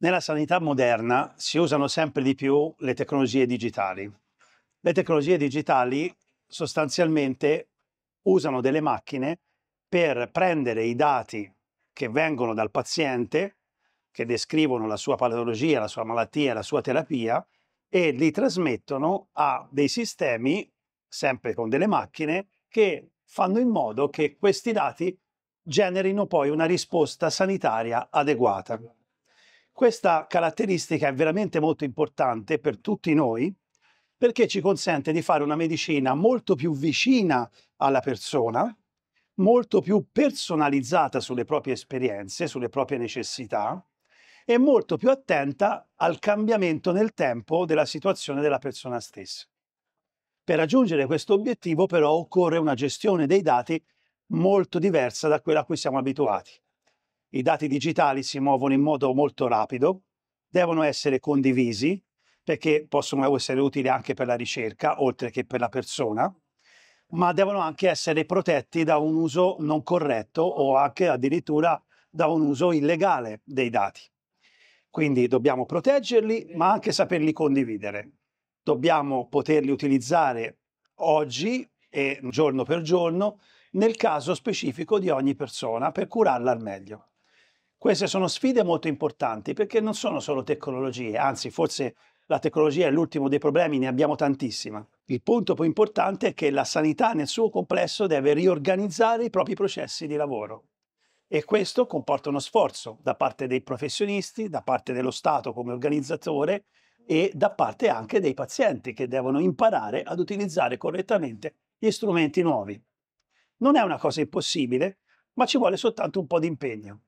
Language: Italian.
Nella sanità moderna si usano sempre di più le tecnologie digitali. Le tecnologie digitali sostanzialmente usano delle macchine per prendere i dati che vengono dal paziente, che descrivono la sua patologia, la sua malattia, la sua terapia, e li trasmettono a dei sistemi, sempre con delle macchine, che fanno in modo che questi dati generino poi una risposta sanitaria adeguata. Questa caratteristica è veramente molto importante per tutti noi perché ci consente di fare una medicina molto più vicina alla persona, molto più personalizzata sulle proprie esperienze, sulle proprie necessità e molto più attenta al cambiamento nel tempo della situazione della persona stessa. Per raggiungere questo obiettivo però occorre una gestione dei dati molto diversa da quella a cui siamo abituati i dati digitali si muovono in modo molto rapido, devono essere condivisi perché possono essere utili anche per la ricerca, oltre che per la persona, ma devono anche essere protetti da un uso non corretto o anche addirittura da un uso illegale dei dati. Quindi dobbiamo proteggerli, ma anche saperli condividere. Dobbiamo poterli utilizzare oggi e giorno per giorno nel caso specifico di ogni persona per curarla al meglio. Queste sono sfide molto importanti perché non sono solo tecnologie, anzi forse la tecnologia è l'ultimo dei problemi, ne abbiamo tantissima. Il punto più importante è che la sanità nel suo complesso deve riorganizzare i propri processi di lavoro e questo comporta uno sforzo da parte dei professionisti, da parte dello Stato come organizzatore e da parte anche dei pazienti che devono imparare ad utilizzare correttamente gli strumenti nuovi. Non è una cosa impossibile, ma ci vuole soltanto un po' di impegno.